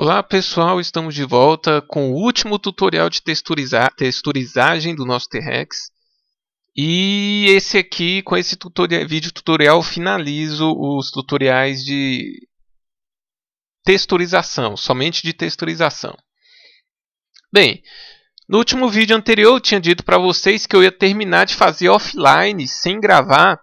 Olá pessoal, estamos de volta com o último tutorial de texturiza texturizagem do nosso T-Rex. E esse aqui, com esse tutorial, vídeo tutorial, finalizo os tutoriais de texturização, somente de texturização. Bem, no último vídeo anterior eu tinha dito para vocês que eu ia terminar de fazer offline, sem gravar,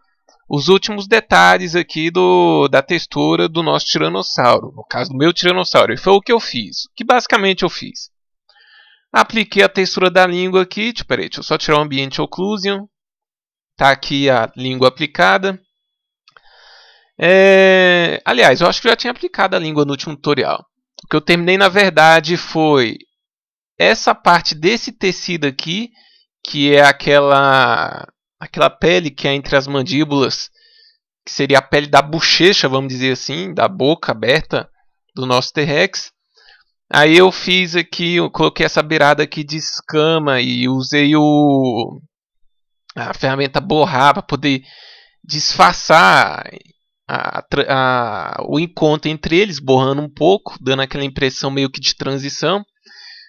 os últimos detalhes aqui do, da textura do nosso tiranossauro, no caso do meu tiranossauro. E foi o que eu fiz, que basicamente eu fiz. Apliquei a textura da língua aqui, tipo, peraí, deixa eu só tirar o ambiente occlusion. Tá aqui a língua aplicada. É, aliás, eu acho que já tinha aplicado a língua no último tutorial. O que eu terminei, na verdade, foi essa parte desse tecido aqui, que é aquela aquela pele que é entre as mandíbulas, que seria a pele da bochecha, vamos dizer assim, da boca aberta do nosso T-Rex. Aí eu fiz aqui, eu coloquei essa beirada aqui de escama e usei o a ferramenta borrar para poder disfarçar a, a, o encontro entre eles, borrando um pouco, dando aquela impressão meio que de transição.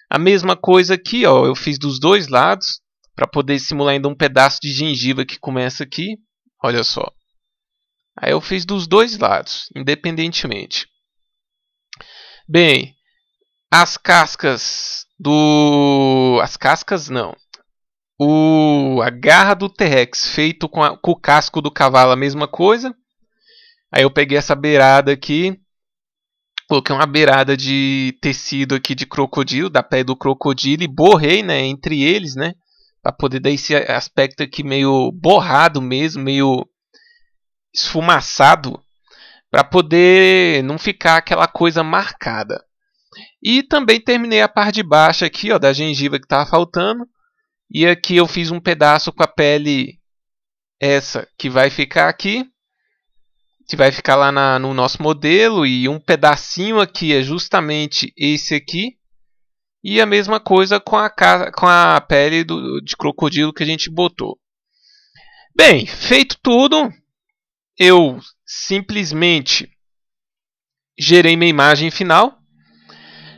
A mesma coisa aqui, ó, eu fiz dos dois lados para poder simular ainda um pedaço de gengiva que começa aqui. Olha só. Aí eu fiz dos dois lados, independentemente. Bem, as cascas do... As cascas não. O... A garra do T-Rex feito com, a... com o casco do cavalo, a mesma coisa. Aí eu peguei essa beirada aqui. Coloquei uma beirada de tecido aqui de crocodilo, da pele do crocodilo, e borrei né, entre eles, né? para poder dar esse aspecto aqui meio borrado mesmo, meio esfumaçado, para poder não ficar aquela coisa marcada. E também terminei a parte de baixo aqui, ó, da gengiva que tava faltando. E aqui eu fiz um pedaço com a pele essa que vai ficar aqui, que vai ficar lá na, no nosso modelo e um pedacinho aqui é justamente esse aqui e a mesma coisa com a, com a pele do, de crocodilo que a gente botou. Bem, feito tudo, eu simplesmente gerei minha imagem final.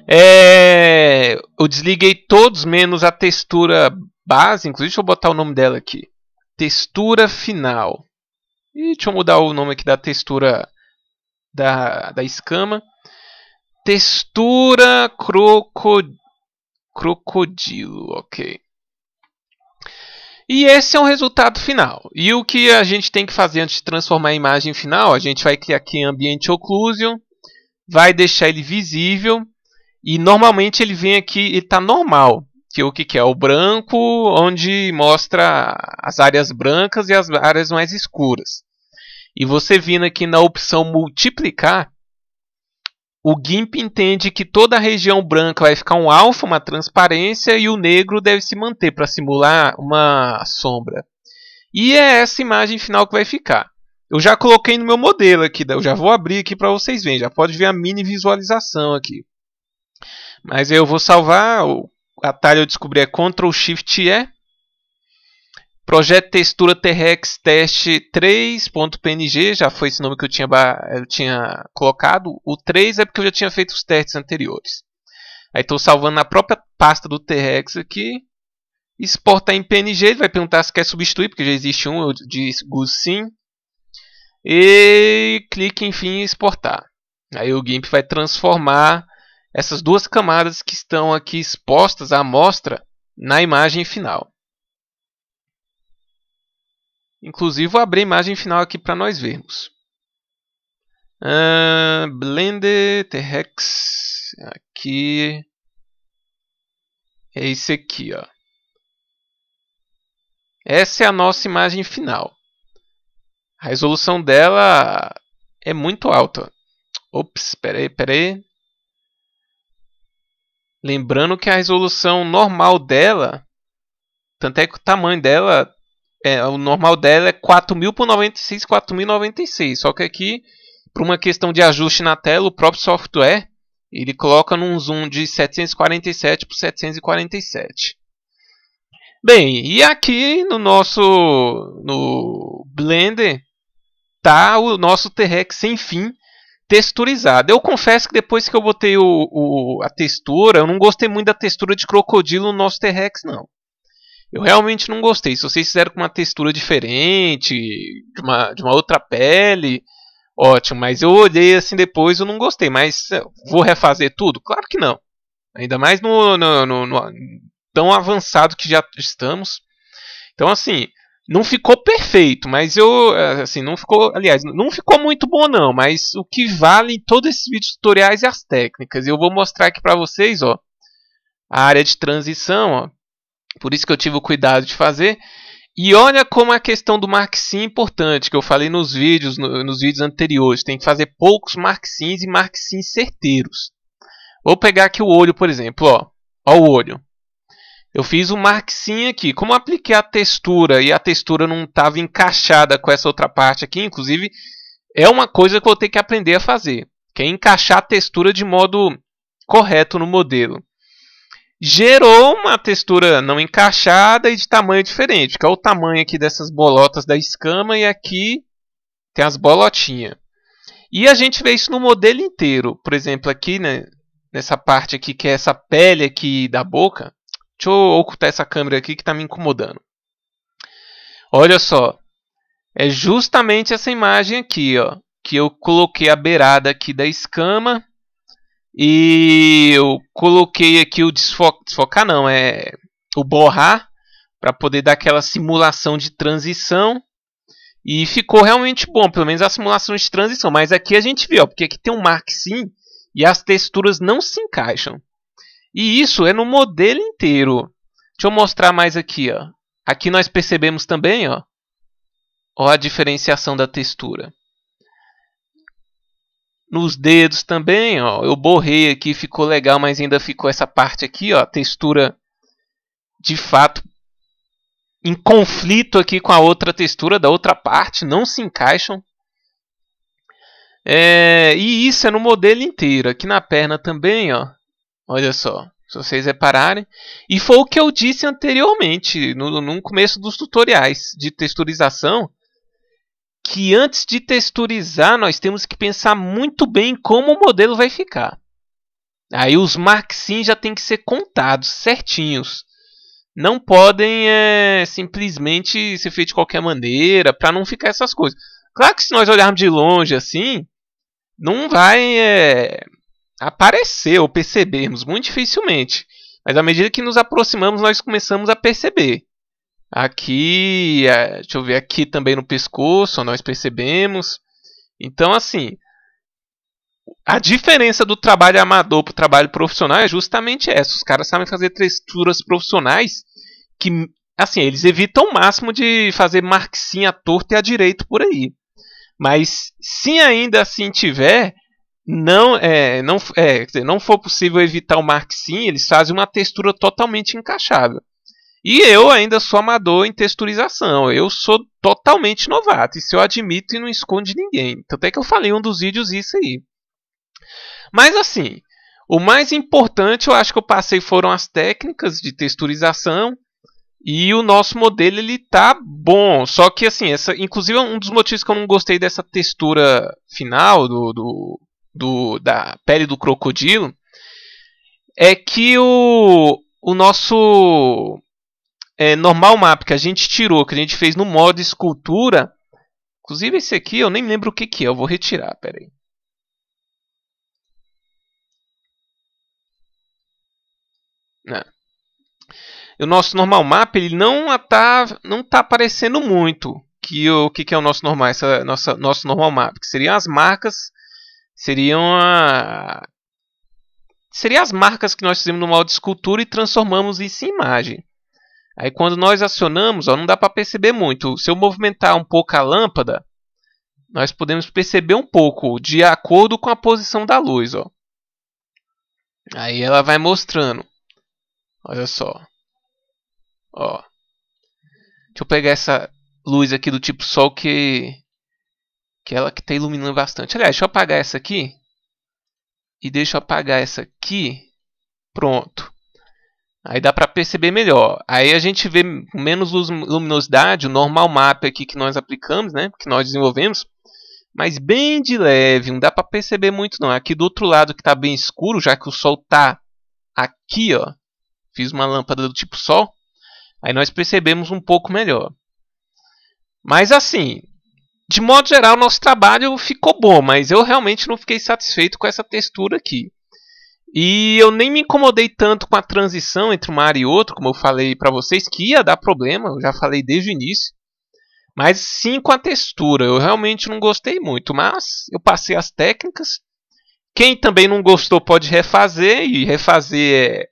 É, eu desliguei todos menos a textura base, inclusive deixa eu botar o nome dela aqui. Textura final. E deixa eu mudar o nome aqui da textura da, da escama. Textura crocodilo crocodilo, ok? E esse é o resultado final. E o que a gente tem que fazer antes de transformar a imagem final? A gente vai criar aqui ambiente occlusion, vai deixar ele visível e normalmente ele vem aqui e está normal, que é o que é o branco, onde mostra as áreas brancas e as áreas mais escuras. E você vindo aqui na opção multiplicar, o GIMP entende que toda a região branca vai ficar um alfa, uma transparência, e o negro deve se manter para simular uma sombra. E é essa imagem final que vai ficar. Eu já coloquei no meu modelo aqui, eu já vou abrir aqui para vocês verem, já pode ver a mini visualização aqui. Mas eu vou salvar, o atalho eu descobri é Ctrl Shift E, Projeto Textura TRX Teste 3.png, já foi esse nome que eu tinha, eu tinha colocado. O 3 é porque eu já tinha feito os testes anteriores. Aí estou salvando na própria pasta do TRX aqui. Exportar em PNG, ele vai perguntar se quer substituir, porque já existe um, eu digo sim. E clique enfim em exportar. Aí o GIMP vai transformar essas duas camadas que estão aqui expostas à amostra na imagem final. Inclusive, vou abrir a imagem final aqui para nós vermos. Uh, Blender TRX aqui é esse aqui, ó. Essa é a nossa imagem final. A resolução dela é muito alta. Ops, peraí, peraí. Lembrando que a resolução normal dela, tanto é que o tamanho dela é, o normal dela é 4.000 por 96, 4.096. Só que aqui, por uma questão de ajuste na tela, o próprio software ele coloca num zoom de 747 por 747. Bem, e aqui no nosso no Blender tá o nosso T-Rex sem fim texturizado. Eu confesso que depois que eu botei o, o, a textura, eu não gostei muito da textura de crocodilo no nosso T-Rex não. Eu realmente não gostei. Se vocês fizeram com uma textura diferente, de uma, de uma outra pele, ótimo. Mas eu olhei assim depois, eu não gostei. Mas é, vou refazer tudo? Claro que não. Ainda mais no, no, no, no tão avançado que já estamos. Então, assim, não ficou perfeito, mas eu, é, assim, não ficou, aliás, não ficou muito bom não, mas o que vale em todos esses vídeos tutoriais é as técnicas. Eu vou mostrar aqui para vocês, ó, a área de transição, ó. Por isso que eu tive o cuidado de fazer. E olha como a questão do marxim é importante, que eu falei nos vídeos, no, nos vídeos anteriores. Tem que fazer poucos marxins e marxins certeiros. Vou pegar aqui o olho, por exemplo. Ó, ó o olho. Eu fiz o um marxim aqui. Como eu apliquei a textura e a textura não estava encaixada com essa outra parte aqui, inclusive, é uma coisa que eu vou ter que aprender a fazer. Que é encaixar a textura de modo correto no modelo gerou uma textura não encaixada e de tamanho diferente. Que é o tamanho aqui dessas bolotas da escama e aqui tem as bolotinhas. E a gente vê isso no modelo inteiro. Por exemplo, aqui né, nessa parte aqui que é essa pele aqui da boca. Deixa eu ocultar essa câmera aqui que está me incomodando. Olha só. É justamente essa imagem aqui, ó, que eu coloquei a beirada aqui da escama e eu coloquei aqui o desfocar, desfocar não, é o borrar para poder dar aquela simulação de transição. E ficou realmente bom, pelo menos a simulação de transição. Mas aqui a gente viu, ó, porque aqui tem um mark sim e as texturas não se encaixam. E isso é no modelo inteiro. Deixa eu mostrar mais aqui, ó. Aqui nós percebemos também, ó, ó a diferenciação da textura. Nos dedos também, ó, eu borrei aqui, ficou legal, mas ainda ficou essa parte aqui, ó, textura de fato em conflito aqui com a outra textura da outra parte, não se encaixam. É, e isso é no modelo inteiro, aqui na perna também, ó. Olha só, se vocês repararem. E foi o que eu disse anteriormente, no, no começo dos tutoriais de texturização, que antes de texturizar, nós temos que pensar muito bem como o modelo vai ficar. Aí os marxins já têm que ser contados certinhos. Não podem é, simplesmente ser feitos de qualquer maneira para não ficar essas coisas. Claro que se nós olharmos de longe assim, não vai é, aparecer ou percebermos muito dificilmente. Mas à medida que nos aproximamos, nós começamos a perceber. Aqui, é, deixa eu ver, aqui também no pescoço, nós percebemos. Então, assim, a diferença do trabalho amador para o trabalho profissional é justamente essa. Os caras sabem fazer texturas profissionais que, assim, eles evitam o máximo de fazer marquinha torta e a direito por aí. Mas se ainda assim tiver, não é, não, é, dizer, não for possível evitar o marquinha, eles fazem uma textura totalmente encaixável. E eu ainda sou amador em texturização. Eu sou totalmente novato. Isso eu admito e não escondo ninguém. Tanto é que eu falei em um dos vídeos isso aí. Mas assim, o mais importante eu acho que eu passei foram as técnicas de texturização. E o nosso modelo ele tá bom. Só que assim, essa, inclusive um dos motivos que eu não gostei dessa textura final do, do, do da pele do crocodilo é que o, o nosso é, normal map que a gente tirou, que a gente fez no modo escultura. Inclusive esse aqui eu nem lembro o que, que é, eu vou retirar, peraí. Não. Ah. O nosso normal map ele não está não tá aparecendo muito que o que, que é o nosso normal essa nossa nosso normal map que seriam as marcas seriam a seriam as marcas que nós fizemos no modo escultura e transformamos isso em imagem Aí quando nós acionamos, ó, não dá para perceber muito. Se eu movimentar um pouco a lâmpada, nós podemos perceber um pouco de acordo com a posição da luz. Ó. Aí ela vai mostrando. Olha só. Ó. Deixa eu pegar essa luz aqui do tipo sol que que ela que está iluminando bastante. Aliás, deixa eu apagar essa aqui e deixa eu apagar essa aqui. Pronto. Aí dá para perceber melhor. Aí a gente vê menos luminosidade, o normal map aqui que nós aplicamos, né, que nós desenvolvemos, mas bem de leve, não dá para perceber muito não. Aqui do outro lado que está bem escuro, já que o sol está aqui, ó, fiz uma lâmpada do tipo sol, aí nós percebemos um pouco melhor. Mas assim, de modo geral, nosso trabalho ficou bom, mas eu realmente não fiquei satisfeito com essa textura aqui. E eu nem me incomodei tanto com a transição entre uma área e outra, como eu falei para vocês, que ia dar problema, eu já falei desde o início. Mas sim com a textura, eu realmente não gostei muito, mas eu passei as técnicas. Quem também não gostou pode refazer, e refazer é.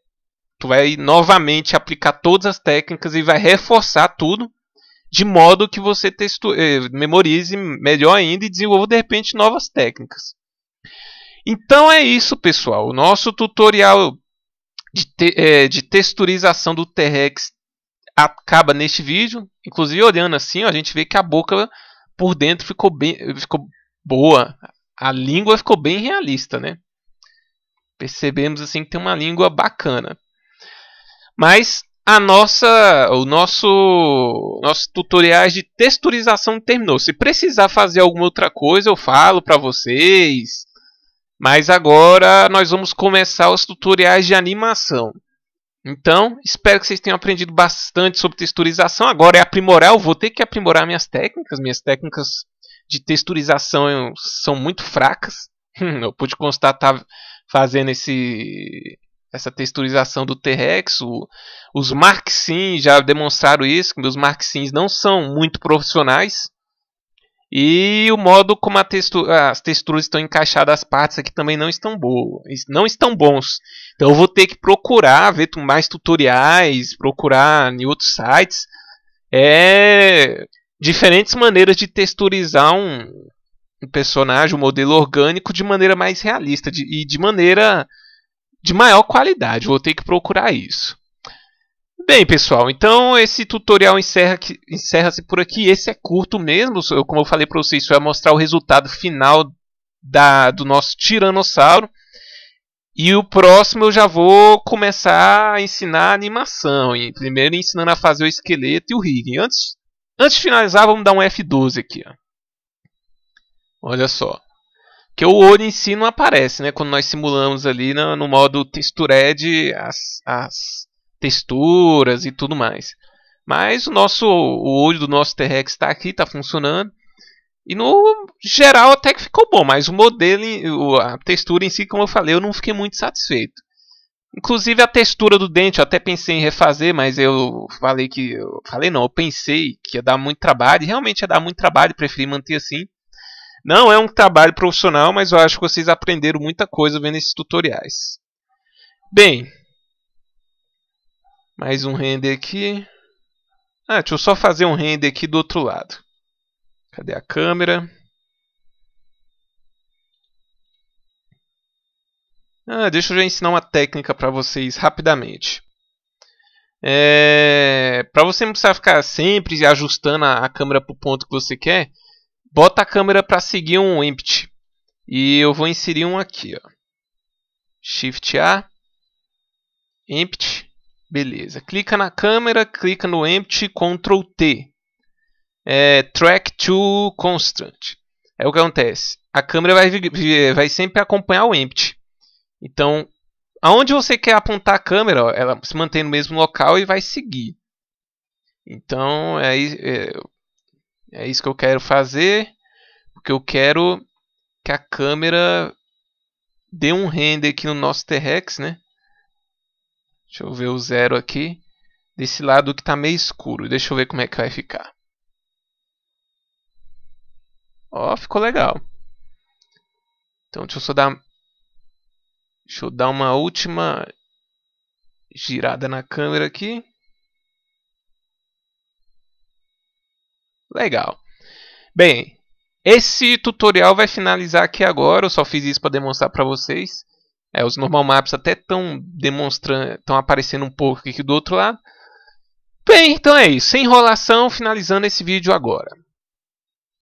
Tu vai novamente aplicar todas as técnicas e vai reforçar tudo, de modo que você textu... Eh, memorize melhor ainda e desenvolva de repente novas técnicas. Então é isso, pessoal. O nosso tutorial de, te, é, de texturização do T-Rex acaba neste vídeo. Inclusive, olhando assim, ó, a gente vê que a boca por dentro ficou bem ficou boa. A língua ficou bem realista, né? Percebemos assim que tem uma língua bacana. Mas a nossa, o nosso, nossos tutoriais de texturização terminou. Se precisar fazer alguma outra coisa, eu falo para vocês. Mas agora nós vamos começar os tutoriais de animação. Então, espero que vocês tenham aprendido bastante sobre texturização. Agora é aprimorar, eu vou ter que aprimorar minhas técnicas. Minhas técnicas de texturização são muito fracas. eu pude constatar tá fazendo esse essa texturização do T-Rex. Os Mark Sims já demonstraram isso, que meus Mark Sims não são muito profissionais. E o modo como textura, as texturas estão encaixadas, as partes aqui também não estão boas, não estão bons. Então eu vou ter que procurar ver mais tutoriais, procurar em outros sites é, diferentes maneiras de texturizar um, um personagem, um modelo orgânico de maneira mais realista de, e de maneira de maior qualidade. Vou ter que procurar isso. Bem, pessoal, então esse tutorial encerra-se encerra por aqui. Esse é curto mesmo, como eu falei para vocês, isso vai é mostrar o resultado final da, do nosso Tiranossauro. E o próximo eu já vou começar a ensinar a animação. E primeiro ensinando a fazer o esqueleto e o rigging. Antes, antes de finalizar, vamos dar um F12 aqui. Ó. Olha só. Que o olho em si não aparece, né? Quando nós simulamos ali no, no modo textured as, as texturas e tudo mais. Mas o nosso o olho do nosso T-Rex está aqui, está funcionando. E no geral até que ficou bom, mas o modelo, a textura em si, como eu falei, eu não fiquei muito satisfeito. Inclusive a textura do dente, eu até pensei em refazer, mas eu falei que. Eu falei não, eu pensei que ia dar muito trabalho, e realmente ia dar muito trabalho, preferi manter assim. Não é um trabalho profissional, mas eu acho que vocês aprenderam muita coisa vendo esses tutoriais. Bem, mais um render aqui. Ah, deixa eu só fazer um render aqui do outro lado. Cadê a câmera? Ah, deixa eu já ensinar uma técnica para vocês rapidamente. É... Para você não precisar ficar sempre ajustando a, câmera para o ponto que você quer, bota a câmera para seguir um empty. E eu vou inserir um aqui. Ó. Shift A, empty. Beleza. Clica na câmera, clica no empty, Ctrl T. É, track to constant. É o que acontece. A câmera vai, vai sempre acompanhar o empty. Então, aonde você quer apontar a câmera, ó, ela se mantém no mesmo local e vai seguir. Então, é, é, é isso que eu quero fazer. Porque eu quero que a câmera dê um render aqui no nosso T-Rex, né? Deixa eu ver o zero aqui. Desse lado que está meio escuro. Deixa eu ver como é que vai ficar. Ó, ficou legal. Então deixa eu só dar... Deixa eu dar uma última girada na câmera aqui. Legal. Bem, esse tutorial vai finalizar aqui agora. Eu só fiz isso para demonstrar para vocês. É, os normal maps até estão demonstrando, estão aparecendo um pouco aqui do outro lado. Bem, então é isso. Sem enrolação, finalizando esse vídeo agora.